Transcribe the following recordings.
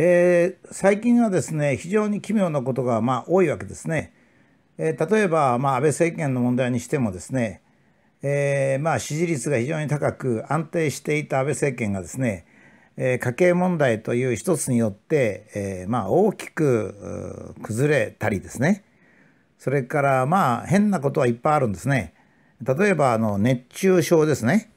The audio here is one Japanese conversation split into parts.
えー、最近はですね非常に奇妙なことがまあ多いわけですね。えー、例えば、まあ、安倍政権の問題にしてもですね、えー、まあ、支持率が非常に高く安定していた安倍政権がですね、えー、家計問題という一つによって、えまあ、大きく崩れたりですねそれからまあ変なことはいっぱいあるんですね。例えばあの熱中症ですね。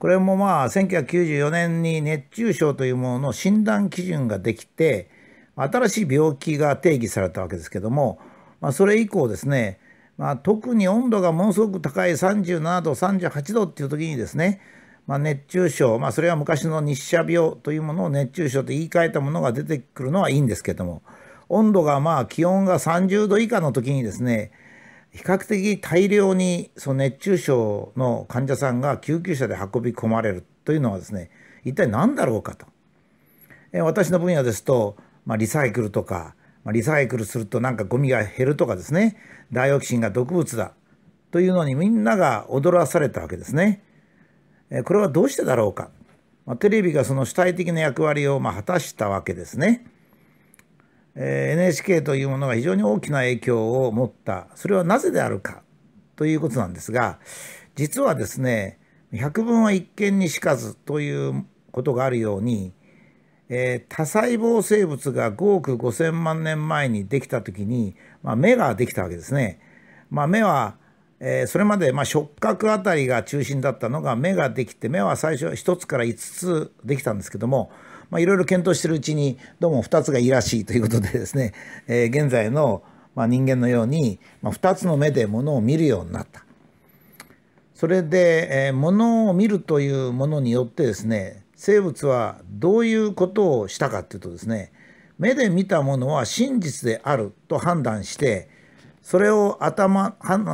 これもまあ1994年に熱中症というものの診断基準ができて新しい病気が定義されたわけですけども、まあ、それ以降ですね、まあ、特に温度がものすごく高い37度38度っていう時にですね、まあ、熱中症、まあ、それは昔の日射病というものを熱中症と言い換えたものが出てくるのはいいんですけども温度がまあ気温が30度以下の時にですね比較的大量にその熱中症の患者さんが救急車で運び込まれるというのはですね一体何だろうかと。え私の分野ですと、まあ、リサイクルとか、まあ、リサイクルするとなんかゴミが減るとかですねダイオキシンが毒物だというのにみんなが踊らされたわけですね。えこれはどうしてだろうか。まあ、テレビがその主体的な役割をま果たしたわけですね。NHK というものが非常に大きな影響を持ったそれはなぜであるかということなんですが実はですね「百聞は一見にしかず」ということがあるように、えー、多細胞生物が5億5,000万年前にできた時に、まあ、目ができたわけですね。まあ、目はえー、それまでまあ触覚あたりが中心だったのが目ができて目は最初は1つから5つできたんですけどもまあ、いろいろ検討してるうちにどうも2つがいいらしいということでですね、えー、現在の、まあ、人間のように、まあ、2つの目でものを見るようになった。それで、えー、物を見るというものによってですね生物はどういうことをしたかっていうとですね目で見たものは真実であると判断してそれを頭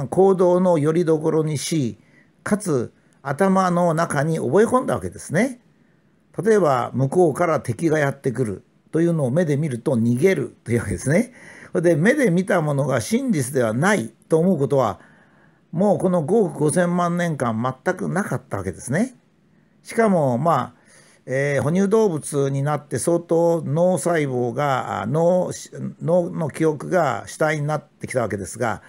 行動のよりどころにしかつ頭の中に覚え込んだわけですね。例えば向こうから敵がやってくるというのを目で見ると逃げるというわけですね。それで目で見たものが真実ではないと思うことはもうこの5億5,000万年間全くなかったわけですね。しかもまあ、えー、哺乳動物になって相当脳細胞が脳の記憶が主体になってきたわけですが、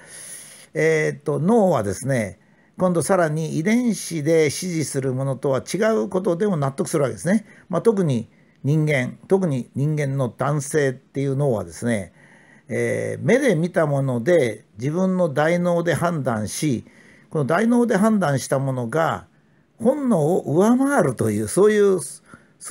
えー、っと脳はですね今度さらに遺伝子で支持するものとは違うことでも納得するわけですね。まあ、特に人間特に人間の男性っていう脳はですね、えー、目で見たもので自分の大脳で判断しこの大脳で判断したものが本能を上回るというそういうす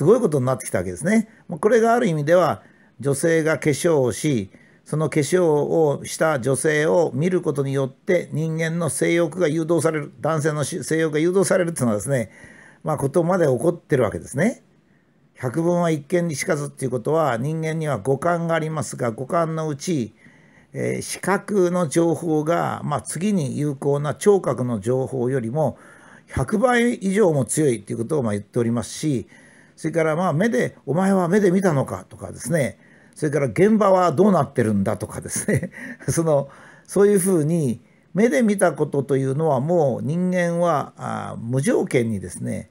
ごいことになってきたわけですね。これがある意味では女性が化粧をしその化粧をした女性を見ることによって人間の性欲が誘導される男性の性欲が誘導されるっていうのはですねまあことまで起こってるわけですね。百聞は一見にしかずっていうことは人間には五感がありますが五感のうち、えー、視覚の情報が、まあ、次に有効な聴覚の情報よりも100倍以上も強いっていうことをまあ言っておりますしそれからまあ目で「お前は目で見たのか」とかですねそれから現場はどうなってるんだとかですね そのそういうふうに目で見たことというのはもう人間はあ無条件にですね、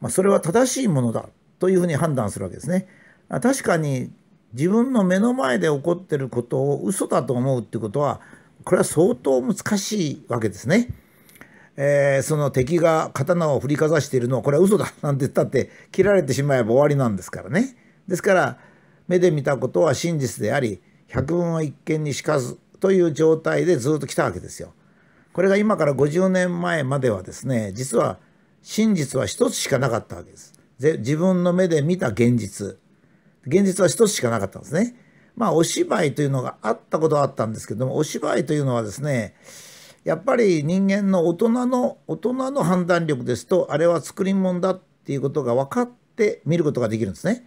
まあ、それは正しいものだというふうに判断するわけですね。確かに自分の目の前で起こってることを嘘だと思うってことはこれは相当難しいわけですね。えー、その敵が刀を振りかざしているのはこれは嘘だなんて言ったって切られてしまえば終わりなんですからね。ですから目で見たことは真実であり百聞は一見にしかずという状態でずっと来たわけですよ。これが今から50年前まではですね実は真実は一つしかなかったわけです。自分の目で見た現実現実は一つしかなかったんですね。まあお芝居というのがあったことはあったんですけどもお芝居というのはですねやっぱり人間の大人の大人の判断力ですとあれは作り物だっていうことが分かって見ることができるんですね。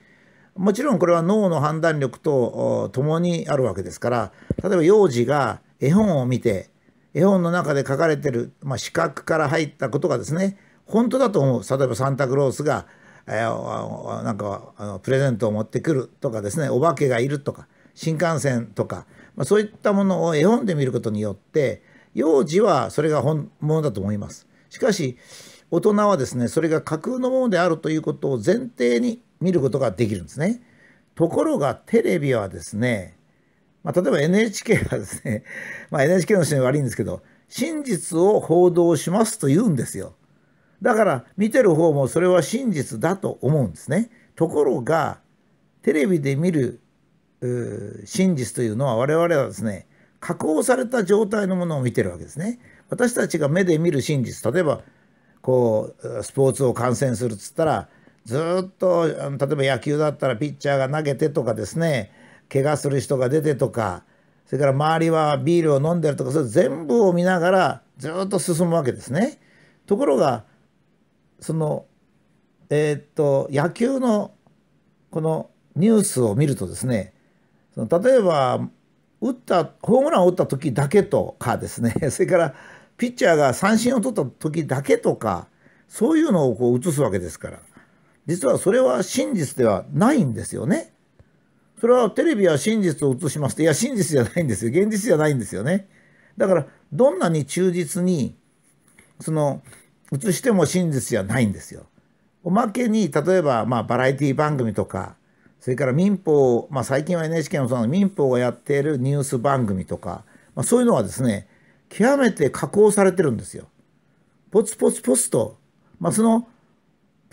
もちろんこれは脳の判断力と共にあるわけですから例えば幼児が絵本を見て絵本の中で書かれてる、まあ、視覚から入ったことがですね本当だと思う例えばサンタクロースが、えー、なんかあのプレゼントを持ってくるとかですねお化けがいるとか新幹線とか、まあ、そういったものを絵本で見ることによって幼児はそれが本物だと思います。しかし大人はですねそれが架空のものであるということを前提に見ることができるんですね。ところがテレビはですね、まあ、例えば NHK はですね、まあ、NHK の人に悪いんですけど、真実を報道しますと言うんですよ。だから見てる方もそれは真実だと思うんですね。ところが、テレビで見る真実というのは我々はですね、加工された状態のものを見てるわけですね。私たちが目で見る真実、例えば、こう、スポーツを観戦するっつったら、ずっと例えば野球だったらピッチャーが投げてとかですね怪我する人が出てとかそれから周りはビールを飲んでるとかそれ全部を見ながらずっと進むわけですね。ところがそのえー、っと野球のこのニュースを見るとですねその例えば打ったホームランを打った時だけとかですね それからピッチャーが三振を取った時だけとかそういうのをこう映すわけですから。実はそれは真実ではないんですよね。それはテレビは真実を映しますって、いや、真実じゃないんですよ。現実じゃないんですよね。だから、どんなに忠実に、その、映しても真実じゃないんですよ。おまけに、例えば、まあ、バラエティ番組とか、それから民法、まあ、最近は NHK のその民法がやっているニュース番組とか、まあ、そういうのはですね、極めて加工されてるんですよ。ポツポツポツと、まあ、その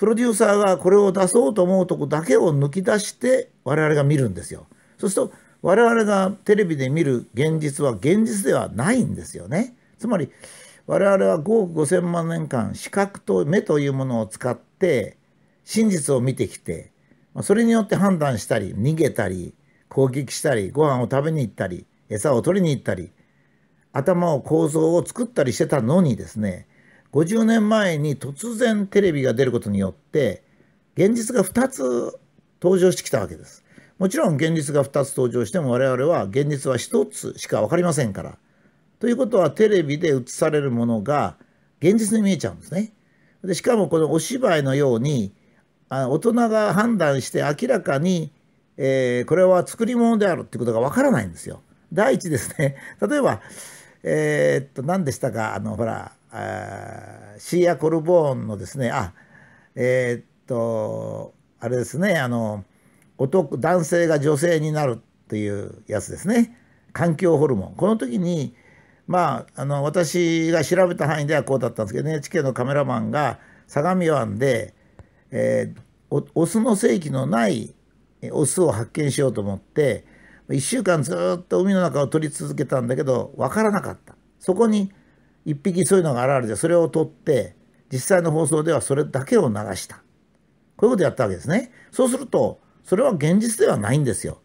プロデューサーがこれを出そうと思うとこだけを抜き出して我々が見るんですよ。そうすると我々がテレビで見る現実は現実ではないんですよね。つまり我々は5億5千万年間視覚と目というものを使って真実を見てきてそれによって判断したり逃げたり攻撃したりご飯を食べに行ったり餌を取りに行ったり頭を構造を作ったりしてたのにですね50年前に突然テレビが出ることによって現実が2つ登場してきたわけです。もちろん現実が2つ登場しても我々は現実は1つしか分かりませんから。ということはテレビで映されるものが現実に見えちゃうんですね。でしかもこのお芝居のようにあ大人が判断して明らかに、えー、これは作り物であるってことが分からないんですよ。第一ですね例えばえー、っと何でしたかあのほらあシーア・コルボーンのですねあえー、っとあれですねあの男男性が女性になるというやつですね環境ホルモンこの時にまああの私が調べた範囲ではこうだったんですけど NHK のカメラマンが相模湾で、えー、オスの性器のないオスを発見しようと思って1週間ずっと海の中を撮り続けたんだけど分からなかった。そこに1匹そういうのが現れてそれを取って実際の放送ではそれだけを流したこういうことやったわけですねそうするとそれは現実ではないんですよ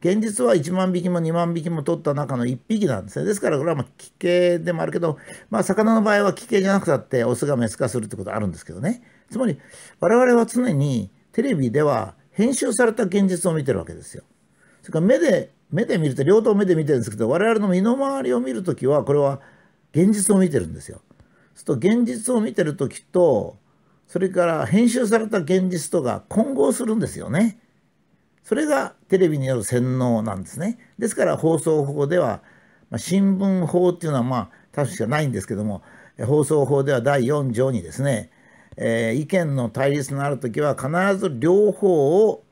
現実は1万匹も2万匹も取った中の1匹なんですねですからこれはまあ奇形でもあるけどまあ魚の場合は奇形じゃなくたってオスがメス化するってことあるんですけどねつまり我々は常にテレビでは編集された現実を見てるわけですよそれから目で目で見ると両方目で見てるんですけど我々の身の回りを見るときはこれは現実を見てるんですよ。すると現実を見てる時とそれから編集された現実とが混合するんですよね。それがテレビによる洗脳なんですね。ですから放送法では、まあ、新聞法っていうのはまあ確かないんですけども放送法では第4条にですね、えー、意見の対立のある時は必ず両方を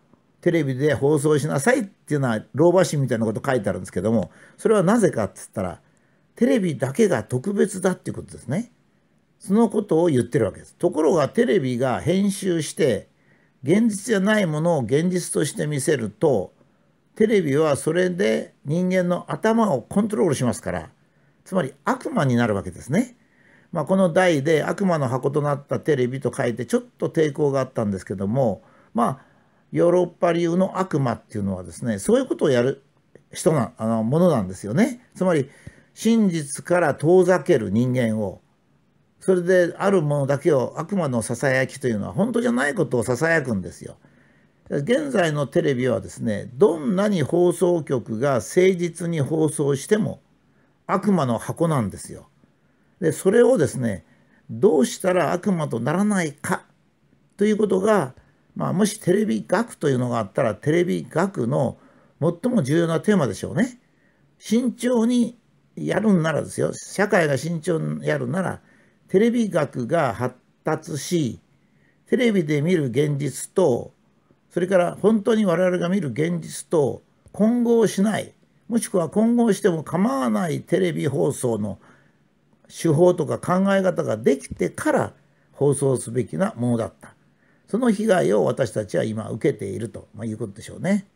テレビで放送しなさいっていうのは老婆心みたいなこと書いてあるんですけどもそれはなぜかっつったらテレビだけが特別だっていうことですね。そのことを言ってるわけです。ところがテレビが編集して現実じゃないものを現実として見せるとテレビはそれで人間の頭をコントロールしますからつまり悪魔になるわけですね。まあ、この台で悪魔の箱となったテレビと書いてちょっと抵抗があったんですけどもまあヨーロッパ流の悪魔っていうのはですねそういうことをやる人なあのものなんですよね。つまり真実から遠ざける人間をそれであるものだけを悪魔のささやきというのは本当じゃないことをささやくんですよ。現在のテレビはですねどんなに放送局が誠実に放送しても悪魔の箱なんですよ。でそれをですねどうしたら悪魔とならないかということが、まあ、もしテレビ学というのがあったらテレビ学の最も重要なテーマでしょうね。慎重にやるんならですよ社会が慎重にやるならテレビ学が発達しテレビで見る現実とそれから本当に我々が見る現実と混合しないもしくは混合しても構わないテレビ放送の手法とか考え方ができてから放送すべきなものだったその被害を私たちは今受けているということでしょうね。